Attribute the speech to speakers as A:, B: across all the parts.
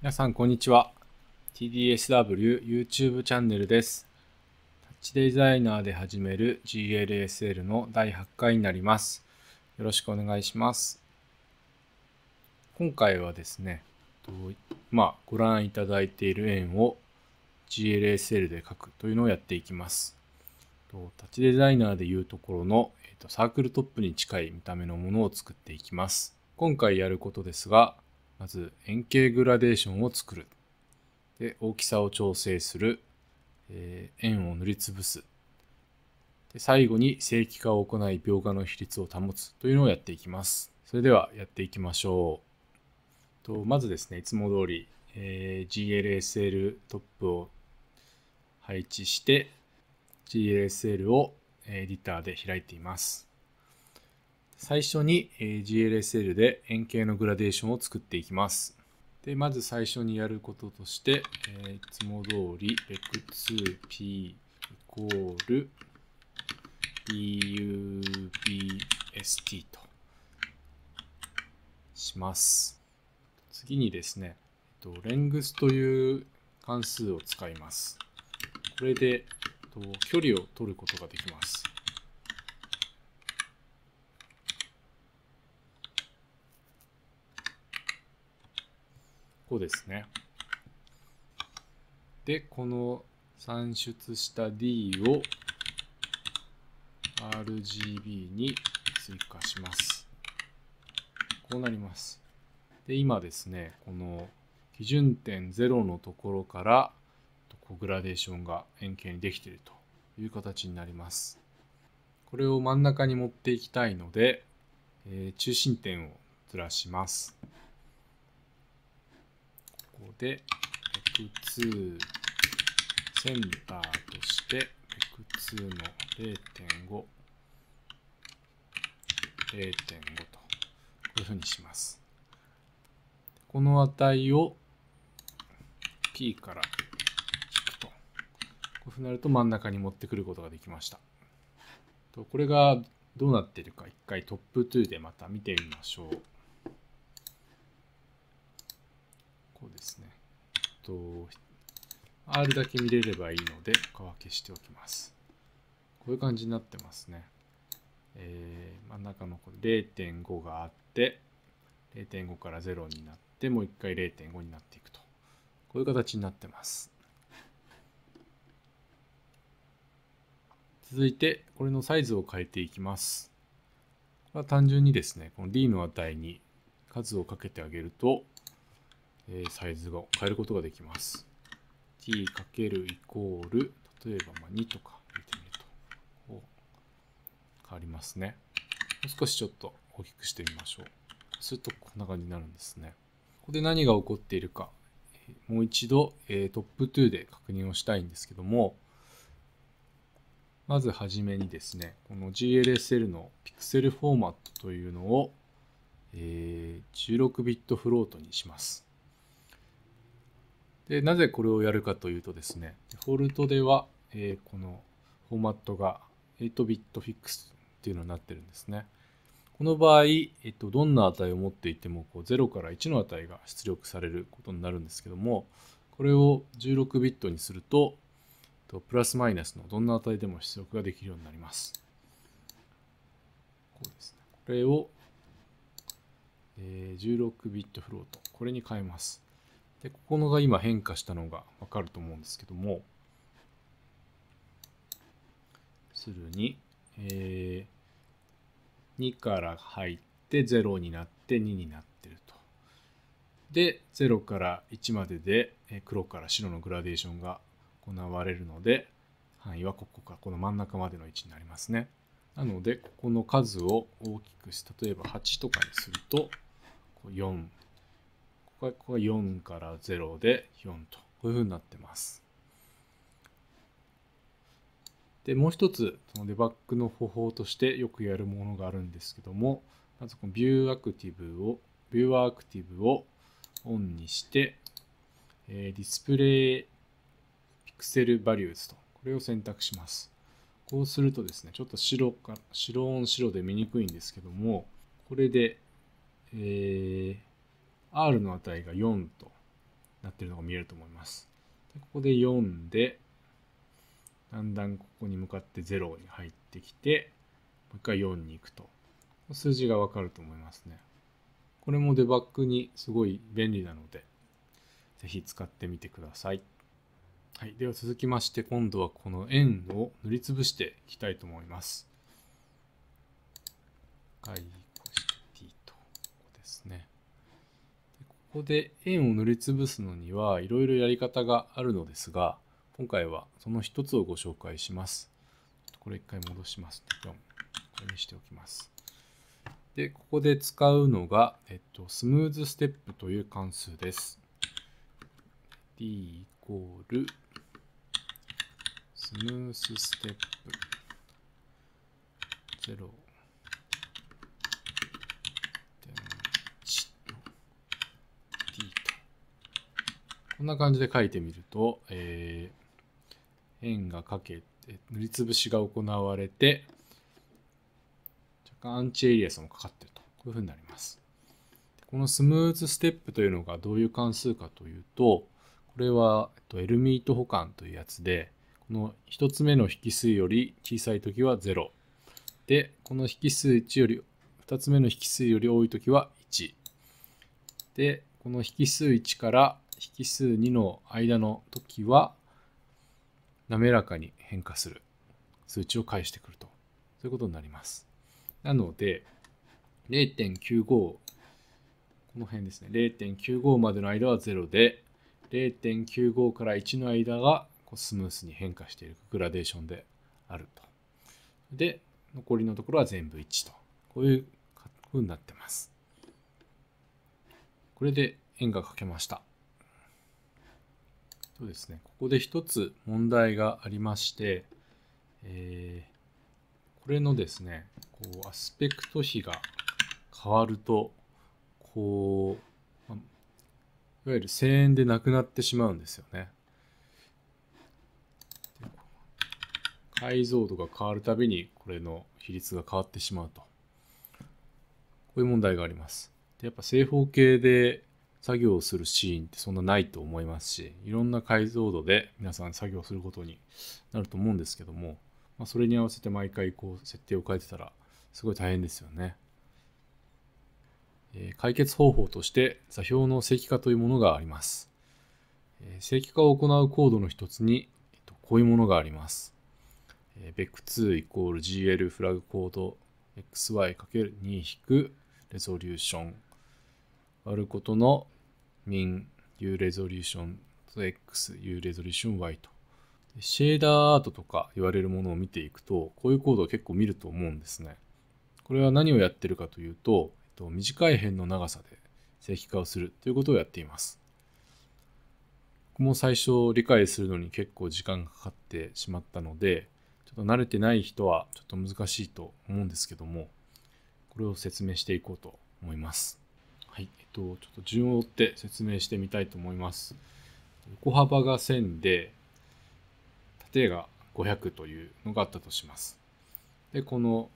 A: 皆さん、こんにちは。TDSW YouTube チャンネルです。タッチデザイナーで始める GLSL の第8回になります。よろしくお願いします。今回はですね、まあ、ご覧いただいている円を GLSL で書くというのをやっていきます。タッチデザイナーでいうところの、えー、とサークルトップに近い見た目のものを作っていきます。今回やることですが、まず円形グラデーションを作る。で、大きさを調整する。えー、円を塗りつぶす。で最後に正規化を行い描画の比率を保つというのをやっていきます。それではやっていきましょう。とまずですね、いつも通り、えー、GLSL トップを配置して GLSL をエディターで開いています。最初に GLSL で円形のグラデーションを作っていきます。で、まず最初にやることとして、えー、いつも通り vec2p イコール dubst とします。次にですね、えっと、レングスという関数を使います。これで、えっと、距離を取ることができます。こですね。で、この算出した D を RGB に追加します。こうなります。で、今ですね、この基準点0のところからこグラデーションが円形にできているという形になります。これを真ん中に持っていきたいので、えー、中心点をずらします。ここで、p 2センターとして、p ク2の0.5、0.5と、こういうふうにします。この値を P から引くと。こういうふうになると真ん中に持ってくることができました。これがどうなっているか、一回トップ2でまた見てみましょう。こうですね。と、R だけ見れればいいので、他は消しておきます。こういう感じになってますね。えー、真ん中の0.5があって、0.5から0になって、もう一回0.5になっていくと。こういう形になってます。続いて、これのサイズを変えていきます。これは単純にですね、この D の値に数をかけてあげると、えー、サイズを変えることができます。t かけるイコール、例えばまあ2とか入れてみると、こう変わりますね。もう少しちょっと大きくしてみましょう。するとこんな感じになるんですね。ここで何が起こっているか、もう一度、えー、トップ2で確認をしたいんですけども、まずはじめにですね、この GLSL のピクセルフォーマットというのを、えー、16ビットフロートにします。でなぜこれをやるかというとですね、デフォルトでは、えー、このフォーマットが 8bit fix っていうのになってるんですね。この場合、えっと、どんな値を持っていてもこう0から1の値が出力されることになるんですけども、これを16ビットにすると、とプラスマイナスのどんな値でも出力ができるようになります。こうですね、これを、え16ビットフロート、これに変えます。で、ここのが今変化したのがわかると思うんですけども、するに、えー、2から入って0になって2になってると。で、0から1までで黒から白のグラデーションが行われるので、範囲はここからこの真ん中までの位置になりますね。なので、ここの数を大きくして、例えば8とかにすると、4、ここここが4から0で4とこういうふうになってますでもう一つそのデバッグの方法としてよくやるものがあるんですけどもまずこのビューアクティブをビューアクティブをオンにして、えー、ディスプレイピクセルバリューズとこれを選択しますこうするとですねちょっと白か白オン白で見にくいんですけどもこれで、えー、R の値が4となってるのが見えると思います。でここで4で、だんだんここに向かって0に入ってきて、もう一回4に行くと。数字がわかると思いますね。これもデバッグにすごい便利なので、ぜひ使ってみてください。はい、では続きまして、今度はこの円を塗りつぶしていきたいと思います。はい、こして T と、ここですね。こで円を塗りつぶすのにはいろいろやり方があるのですが今回はその一つをご紹介します。これ一回戻します、ね。4これにしておきます。で、ここで使うのが、えっと、スムーズステップという関数です。d イコールスムースステップ0こんな感じで書いてみると、えー、円がかけて塗りつぶしが行われて若干アンチエリアスもかかってるとこういうふうになりますこのスムーズステップというのがどういう関数かというとこれは、えっと、エルミート保管というやつでこの1つ目の引数より小さい時は0でこの引数1より2つ目の引数より多い時は1でこの引数1から引数2の間の時は滑らかに変化する数値を返してくるとそういうことになります。なので0.95この辺ですね0.95までの間は0で0.95から1の間がこうスムースに変化しているグラデーションであると。で残りのところは全部1とこういう風になってます。これで円が描けました。そうですねここで一つ問題がありまして、えー、これのですねこうアスペクト比が変わるとこういわゆる1000円でなくなってしまうんですよね解像度が変わるたびにこれの比率が変わってしまうとこういう問題がありますでやっぱ正方形で作業をするシーンってそんなないと思いますしいろんな解像度で皆さん作業することになると思うんですけども、まあ、それに合わせて毎回こう設定を変えてたらすごい大変ですよね、えー、解決方法として座標の正規化というものがあります、えー、正規化を行うコードの一つに、えっと、こういうものがあります、えー、BEC2 イコール GL フラグコード XY×2 レゾリューションあることの min u resolution x u resolution y と。シェーダーアートとか言われるものを見ていくと、こういうコードを結構見ると思うんですね。これは何をやってるかというと、えっと、短い辺の長さで正規化をするということをやっています。僕も最初理解するのに結構時間がかかってしまったので、ちょっと慣れてない人はちょっと難しいと思うんですけども、これを説明していこうと思います。はい、えっと、ちょっと順を追って説明してみたいと思います。横幅が1000で、縦が500というのがあったとします。で、この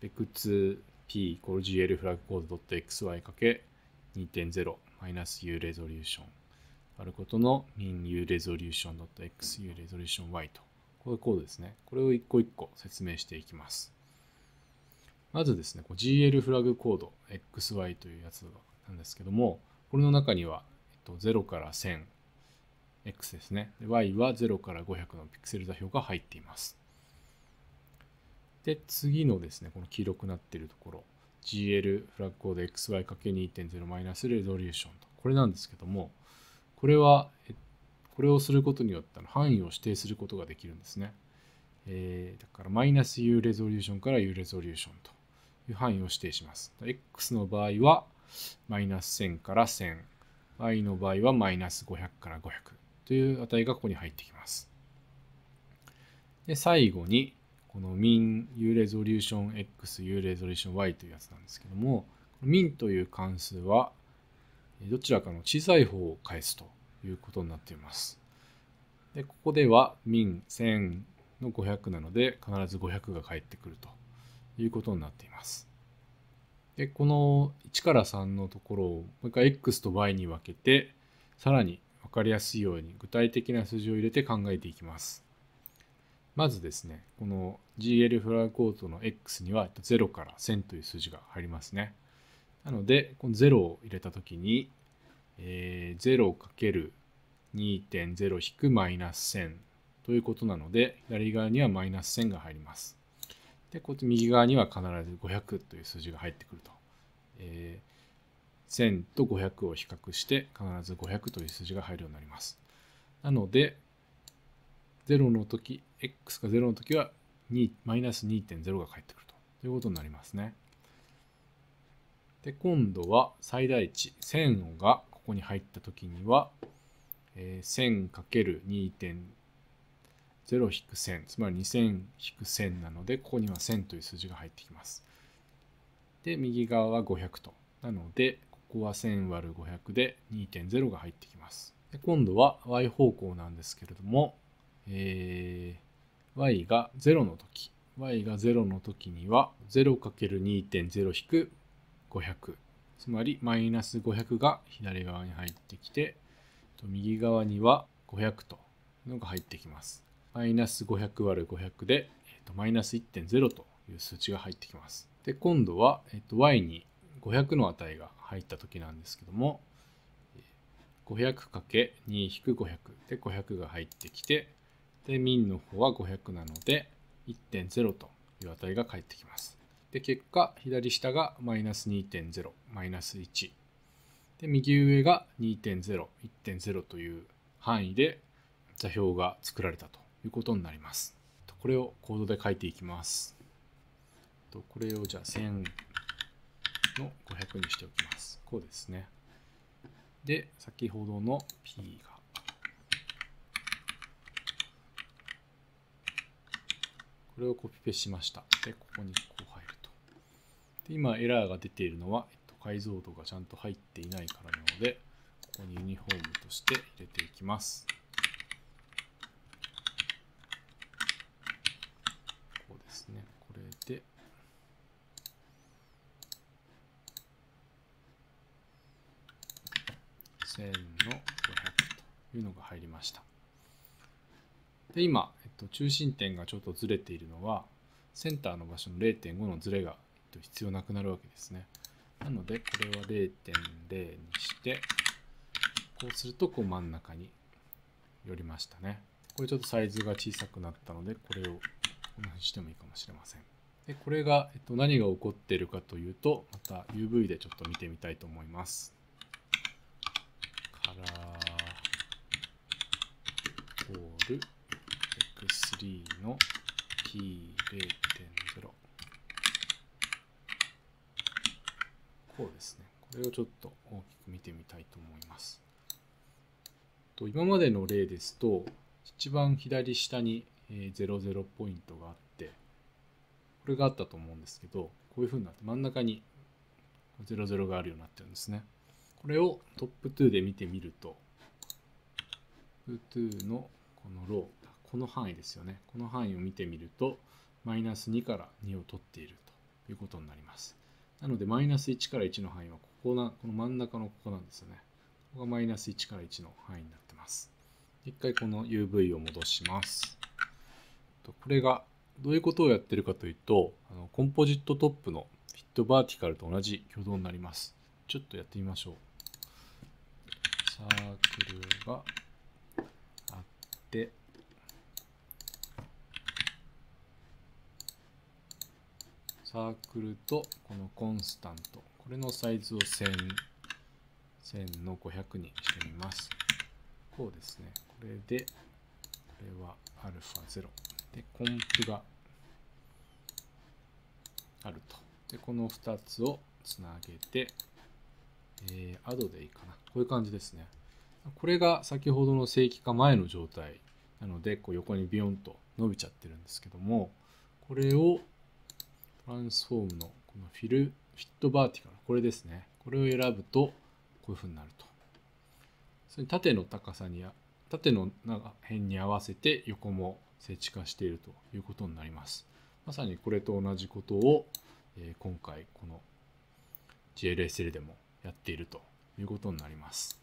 A: PEC2P コル GL フラグコード .xy×2.0 マイナス U レゾリューションあることの minU レゾリューション .xU レゾリューション y と、こういうコードですね。これを一個一個説明していきます。まずですね、GL フラグコード XY というやつなんですけども、これの中には、えっと、0から 1000X ですね。Y は0から500のピクセル座標が入っています。で、次のですね、この黄色くなっているところ、GL フラグコード XY×2.0 マイナスレゾリューションと。これなんですけども、これは、これをすることによって範囲を指定することができるんですね。えー、だから、マイナス U レゾリューションから U レゾリューションと。いう範囲を指定します。x の場合は、マイナス1000から1000。i の場合は、マイナス500から500という値がここに入ってきます。で、最後に、この minU レゾリューション XU レゾリューション Y というやつなんですけども、min という関数は、どちらかの小さい方を返すということになっています。で、ここでは min1000 の500なので、必ず500が返ってくると。いうことになっています。で、この1から3のところをもう一回 X と Y に分けて、さらに分かりやすいように具体的な数字を入れて考えていきます。まずですね、この GL フラグコートの X には0から1000という数字が入りますね。なので、この0を入れたときに、えー、0×2.0-1000 ということなので、左側にはマイナス1000が入ります。でこっち右側には必ず500という数字が入ってくると、えー、1000と500を比較して必ず500という数字が入るようになりますなので0の時 x が0の時は2マイナス2.0が返ってくるとということになりますねで今度は最大値1000がここに入った時には、え 1000×2.0 0-1000、つまり2000-1000なので、ここには1000という数字が入ってきます。で、右側は500と。なので、ここは1000割る500で2.0が入ってきます。で今度は y 方向なんですけれども、えー、y が0の時、y が0の時には 0×2.0-500 つまりマイナス500が左側に入ってきて右側には500というのが入ってきますマイナス500割る500で、えー、とマイナス1.0という数値が入ってきます。で、今度は、えー、と y に500の値が入った時なんですけども、500×2-500 で500が入ってきて、で、min の方は500なので、1.0という値が返ってきます。で、結果、左下がマイナス2.0、マイナス1。で、右上が2.0、1.0という範囲で座標が作られたということになります。これをコードで書いていきます。これをじゃあ1000の500にしておきます。こうですね。で、先ほどの P が。これをコピペしました。で、ここにこう入ると。で、今エラーが出ているのは、えっと、解像度がちゃんと入っていないからなので、ここにユニフォームとして入れていきます。ですねこれで1の500というのが入りましたで今、えっと、中心点がちょっとずれているのはセンターの場所の0.5のずれが、えっと、必要なくなるわけですねなのでこれは0.0にしてこうするとこう真ん中に寄りましたねこれちょっとサイズが小さくなったのでこれをこうふにしてもいいかもしれません。でこれが、えっと、何が起こっているかというとまた UV でちょっと見てみたいと思います。カラーホール X3 の P0.0 こうですねこれをちょっと大きく見てみたいと思います。と今までの例ですと一番左下にえー、00ポイントがあってこれがあったと思うんですけどこういうふうになって真ん中に00があるようになってるんですねこれをトップ2で見てみるとトップ2のこのローこの範囲ですよねこの範囲を見てみるとマイナス2から2を取っているということになりますなのでマイナス1から1の範囲はここなこの真ん中のここなんですよねここがマイナス1から1の範囲になってます一回この UV を戻しますこれがどういうことをやってるかというとあのコンポジットトップのフィットバーティカルと同じ挙動になりますちょっとやってみましょうサークルがあってサークルとこのコンスタントこれのサイズを1000 1000の500にしてみますこうですねこれでこれは α0 で、コンプがあると。で、この2つをつなげて、えー、アドでいいかな。こういう感じですね。これが先ほどの正規化前の状態なので、こう横にビヨンと伸びちゃってるんですけども、これをトランスフォームのこのフィル、フィットバーティカル、これですね。これを選ぶと、こういうふうになると。それ縦の高さに、縦の辺に合わせて横も設置化しているということになります。まさにこれと同じことを、え今回この JLSL でもやっているということになります。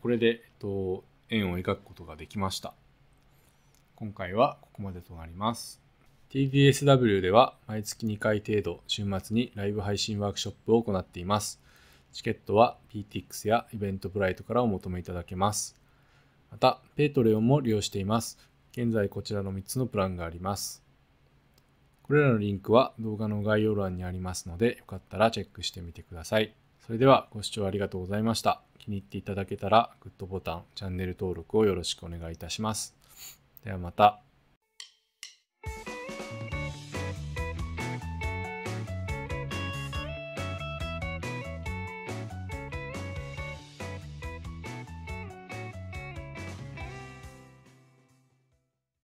A: これで、えっと、円を描くことができました。今回はここまでとなります。TDSW では毎月2回程度週末にライブ配信ワークショップを行っています。チケットは PTX やイベントブライトからお求めいただけます。また、ペイトレオンも利用しています。現在こちらの3つのプランがあります。これらのリンクは動画の概要欄にありますので、よかったらチェックしてみてください。それではご視聴ありがとうございました。気に入っていただけたらグッドボタン、チャンネル登録をよろしくお願いいたします。ではまた。